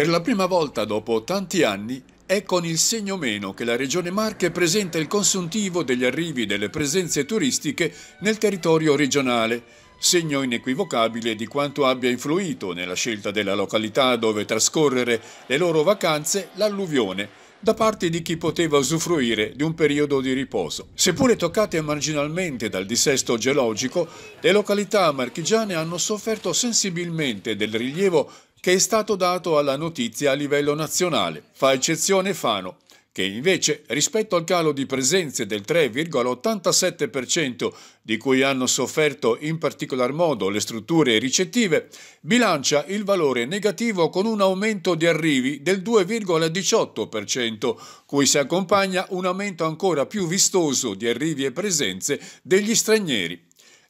Per la prima volta dopo tanti anni è con il segno meno che la Regione Marche presenta il consuntivo degli arrivi delle presenze turistiche nel territorio regionale, segno inequivocabile di quanto abbia influito nella scelta della località dove trascorrere le loro vacanze l'alluvione, da parte di chi poteva usufruire di un periodo di riposo. Seppure toccate marginalmente dal dissesto geologico, le località marchigiane hanno sofferto sensibilmente del rilievo che è stato dato alla notizia a livello nazionale. Fa eccezione Fano, che invece rispetto al calo di presenze del 3,87% di cui hanno sofferto in particolar modo le strutture ricettive, bilancia il valore negativo con un aumento di arrivi del 2,18%, cui si accompagna un aumento ancora più vistoso di arrivi e presenze degli stranieri.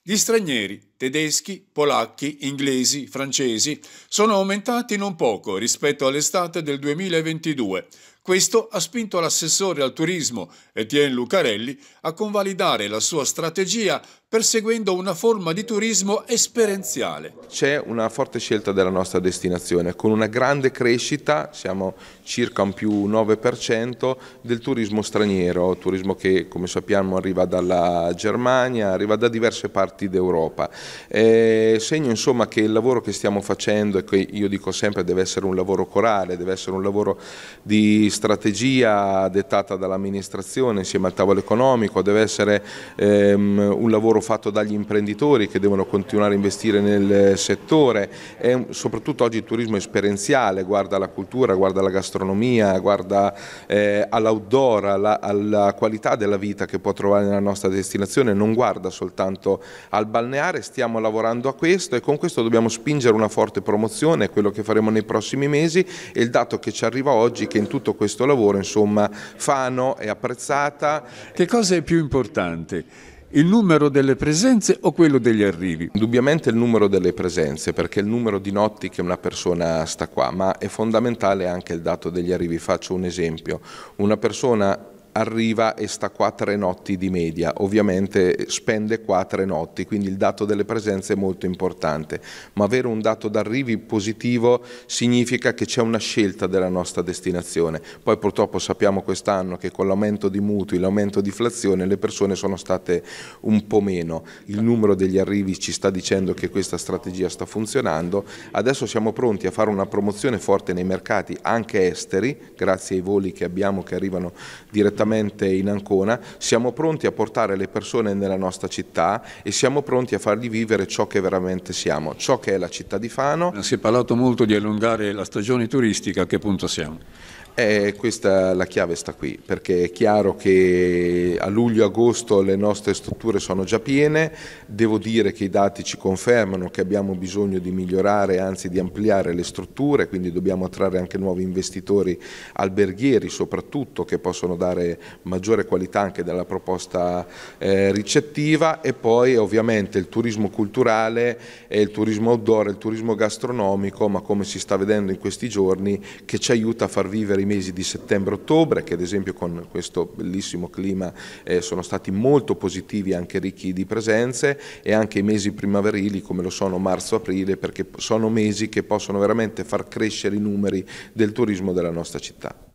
Gli stranieri, tedeschi, polacchi, inglesi, francesi, sono aumentati non poco rispetto all'estate del 2022. Questo ha spinto l'assessore al turismo Etienne Lucarelli a convalidare la sua strategia perseguendo una forma di turismo esperienziale. C'è una forte scelta della nostra destinazione, con una grande crescita, siamo circa un più 9% del turismo straniero, turismo che come sappiamo arriva dalla Germania, arriva da diverse parti d'Europa. Eh, segno insomma che il lavoro che stiamo facendo e che io dico sempre deve essere un lavoro corale, deve essere un lavoro di strategia dettata dall'amministrazione insieme al tavolo economico, deve essere ehm, un lavoro fatto dagli imprenditori che devono continuare a investire nel settore e soprattutto oggi il turismo esperienziale guarda alla cultura, guarda alla gastronomia, guarda eh, all'outdoor, alla, alla qualità della vita che può trovare nella nostra destinazione, non guarda soltanto al balneare, stiamo stiamo lavorando a questo e con questo dobbiamo spingere una forte promozione, quello che faremo nei prossimi mesi e il dato che ci arriva oggi che in tutto questo lavoro insomma Fano è apprezzata. Che cosa è più importante? il numero delle presenze o quello degli arrivi? Indubbiamente il numero delle presenze, perché è il numero di notti che una persona sta qua, ma è fondamentale anche il dato degli arrivi. Faccio un esempio. Una persona arriva e sta qua tre notti di media, ovviamente spende qua tre notti, quindi il dato delle presenze è molto importante, ma avere un dato d'arrivi positivo significa che c'è una scelta della nostra destinazione, poi purtroppo sappiamo quest'anno che con l'aumento di mutui, l'aumento di inflazione le persone sono state un po' meno, il numero degli arrivi ci sta dicendo che questa strategia sta funzionando, adesso siamo pronti a fare una promozione forte nei mercati anche esteri, grazie ai voli che abbiamo che arrivano direttamente direttamente in Ancona, siamo pronti a portare le persone nella nostra città e siamo pronti a fargli vivere ciò che veramente siamo, ciò che è la città di Fano. Eh, si è parlato molto di allungare la stagione turistica, a che punto siamo? Eh, questa la chiave sta qui, perché è chiaro che a luglio-agosto le nostre strutture sono già piene, devo dire che i dati ci confermano che abbiamo bisogno di migliorare, anzi di ampliare le strutture, quindi dobbiamo attrarre anche nuovi investitori alberghieri soprattutto che possono dare maggiore qualità anche della proposta eh, ricettiva e poi ovviamente il turismo culturale e il turismo outdoor, il turismo gastronomico, ma come si sta vedendo in questi giorni, che ci aiuta a far vivere i mesi di settembre-ottobre, che ad esempio con questo bellissimo clima eh, sono stati molto positivi, anche ricchi di presenze, e anche i mesi primaverili come lo sono marzo-aprile, perché sono mesi che possono veramente far crescere i numeri del turismo della nostra città.